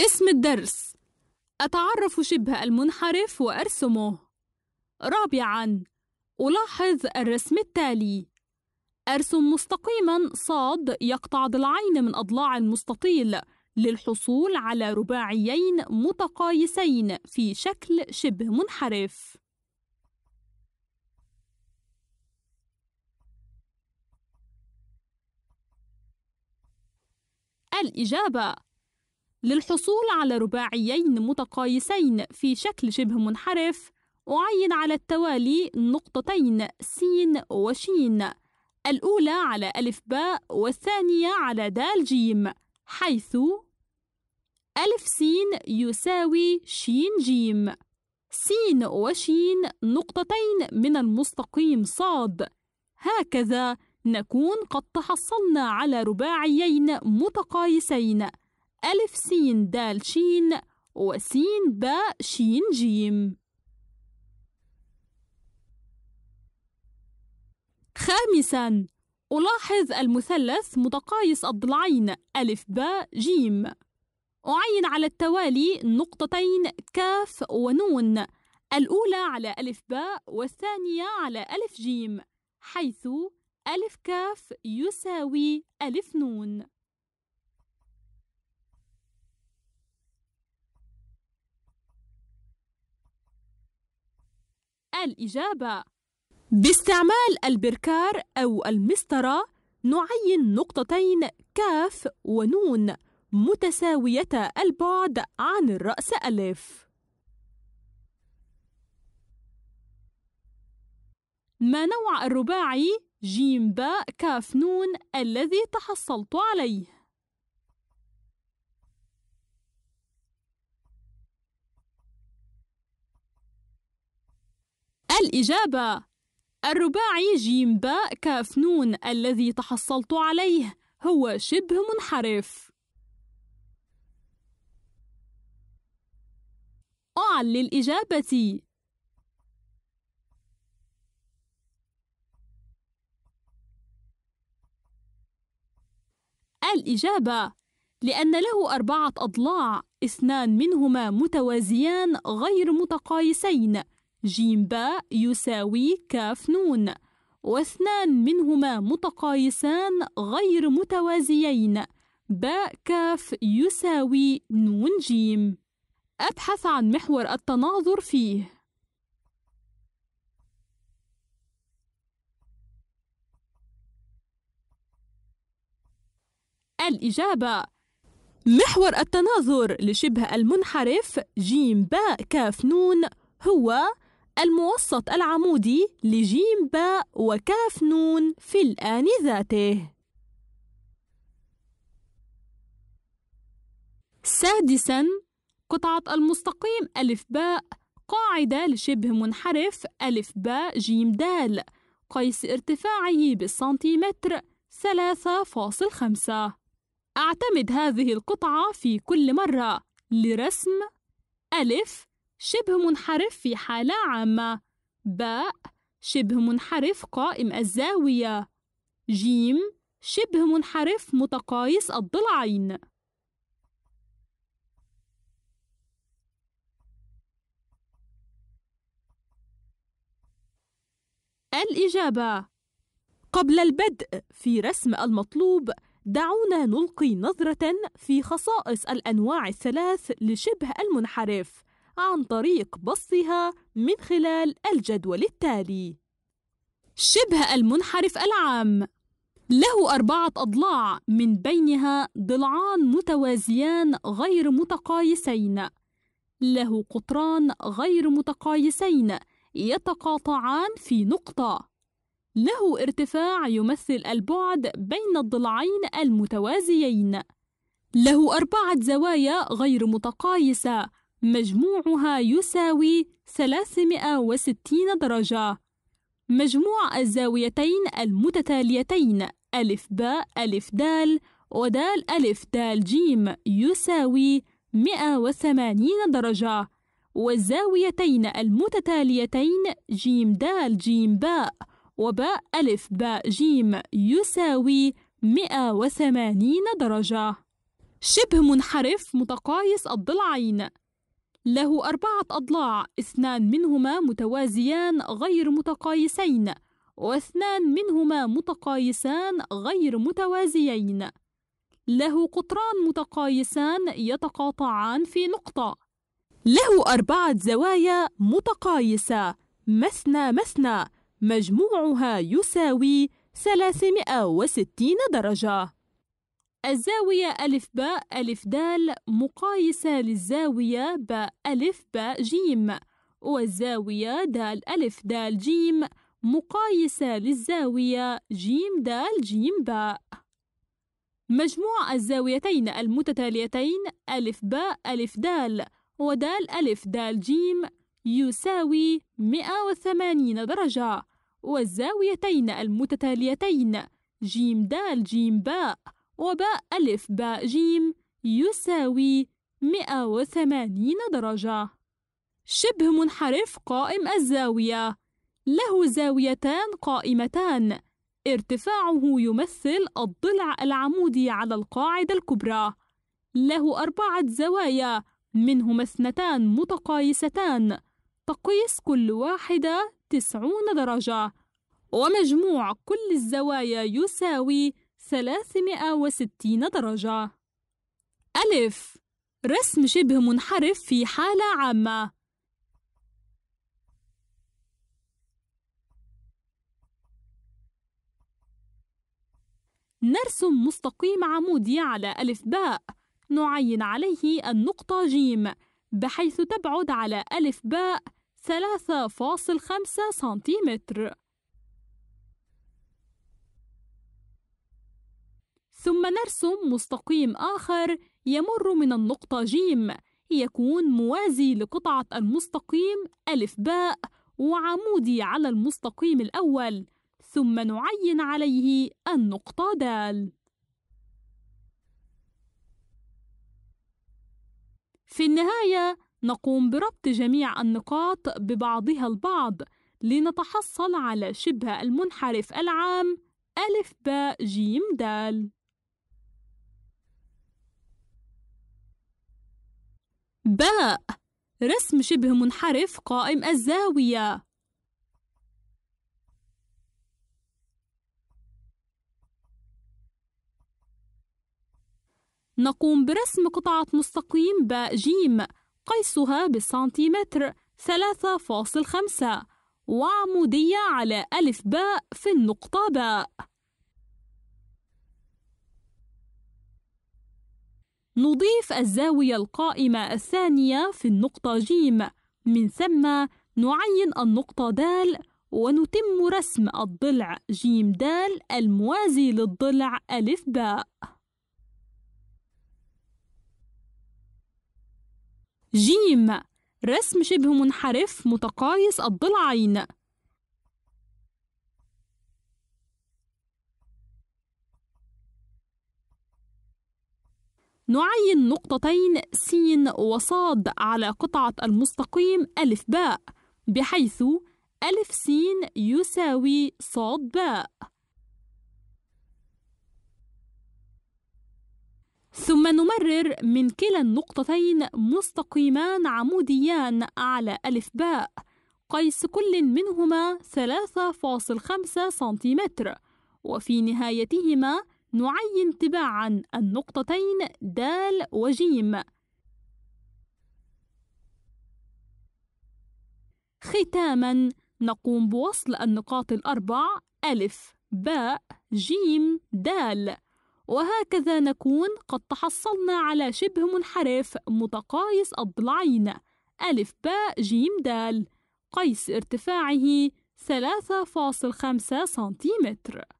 اسم الدرس أتعرف شبه المنحرف وأرسمه رابعاً ألاحظ الرسم التالي أرسم مستقيماً صاد يقطع ضلعين من أضلاع المستطيل للحصول على رباعيين متقايسين في شكل شبه منحرف الإجابة للحصول على رباعيين متقايسين في شكل شبه منحرف أعين على التوالي نقطتين س وشين الأولى على ألف باء والثانية على دال جيم حيث ألف س يساوي ش جيم س وشين نقطتين من المستقيم صاد هكذا نكون قد تحصلنا على رباعيين متقايسين ألف سين دال شين وسين باء شين جيم خامسا ألاحظ المثلث متقايس الضلعين ألف باء جيم أعين على التوالي نقطتين كاف ونون الأولى على ألف باء والثانية على ألف جيم حيث ألف كاف يساوي ألف نون الإجابة باستعمال البركار أو المسطرة نعين نقطتين كاف ونون متساوية البعد عن الرأس ألف ما نوع الرباعي جيم باء كاف نون الذي تحصلت عليه الإجابة الرباعي جيم باء كاف نون الذي تحصلت عليه هو شبه منحرف أعل للإجابة الإجابة لأن له أربعة أضلاع اثنان منهما متوازيان غير متقايسين جيم باء يساوي كاف نون واثنان منهما متقايسان غير متوازيين باء كاف يساوي نون جيم أبحث عن محور التناظر فيه الإجابة محور التناظر لشبه المنحرف جيم باء كاف نون هو الموسط العمودي لجيم باء وكاف نون في الآن ذاته سادساً قطعة المستقيم ألف باء قاعدة لشبه منحرف ألف باء جيم دال قيس ارتفاعه بالسنتيمتر 3.5 أعتمد هذه القطعة في كل مرة لرسم ألف شبه منحرف في حالة عامة باء شبه منحرف قائم الزاوية جيم شبه منحرف متقايس الضلعين الإجابة قبل البدء في رسم المطلوب دعونا نلقي نظرة في خصائص الأنواع الثلاث لشبه المنحرف عن طريق بسطها من خلال الجدول التالي شبه المنحرف العام له أربعة أضلاع من بينها ضلعان متوازيان غير متقايسين له قطران غير متقايسين يتقاطعان في نقطة له ارتفاع يمثل البعد بين الضلعين المتوازيين له أربعة زوايا غير متقايسة مجموعها يساوي 360 درجة مجموع الزاويتين المتتاليتين ألف باء ألف دال ودال ألف دال جيم يساوي 180 درجة والزاويتين المتتاليتين جيم دال جيم باء وباء ألف باء جيم يساوي 180 درجة شبه منحرف متقايس الضلعين له أربعة أضلاع اثنان منهما متوازيان غير متقايسين واثنان منهما متقايسان غير متوازيين له قطران متقايسان يتقاطعان في نقطة له أربعة زوايا متقايسة مثنى مثنى مجموعها يساوي 360 درجة الزاوية ألف باء ألف دال مقايسة للزاوية باء ألف باء جيم والزاوية دال ألف دال جيم مقايسة للزاوية جيم دال جيم باء مجموع الزاويتين المتتاليتين ألف باء ألف دال ودال ألف دال جيم يساوي 180 درجة والزاويتين المتتاليتين جيم دال جيم باء وباء ألف باء جيم يساوي 180 درجة شبه منحرف قائم الزاوية له زاويتان قائمتان ارتفاعه يمثل الضلع العمودي على القاعدة الكبرى له أربعة زوايا منهما اثنتان متقايستان تقيس كل واحدة تسعون درجة ومجموع كل الزوايا يساوي 360 درجة ألف رسم شبه منحرف في حالة عامة نرسم مستقيم عمودي على ألف باء نعين عليه النقطة جيم بحيث تبعد على ألف باء 3.5 سنتيمتر ثم نرسم مستقيم آخر يمر من النقطة جيم يكون موازي لقطعة المستقيم ألف باء وعمودي على المستقيم الأول ثم نعين عليه النقطة دال في النهاية نقوم بربط جميع النقاط ببعضها البعض لنتحصل على شبه المنحرف العام ألف باء جيم دال باء رسم شبه منحرف قائم الزاوية نقوم برسم قطعة مستقيم باء جيم قيسها بالسنتيمتر 3.5 وعمودية على ألف باء في النقطة باء نضيف الزاوية القائمة الثانية في النقطة ج من ثم نعين النقطة د ونتم رسم الضلع ج د الموازي للضلع ألف باء ج رسم شبه منحرف متقايس الضلعين نعين نقطتين س وصاد على قطعة المستقيم ألف باء بحيث ألف س يساوي صاد باء ثم نمرر من كلا النقطتين مستقيمان عموديان على ألف باء قيس كل منهما 3.5 سنتيمتر وفي نهايتهما نعين تباعا النقطتين د وجيم ختاما نقوم بوصل النقاط الأربع ألف باء جيم دال وهكذا نكون قد تحصلنا على شبه منحرف متقايس الضلعين ألف باء جيم دال قيس ارتفاعه 3.5 سنتيمتر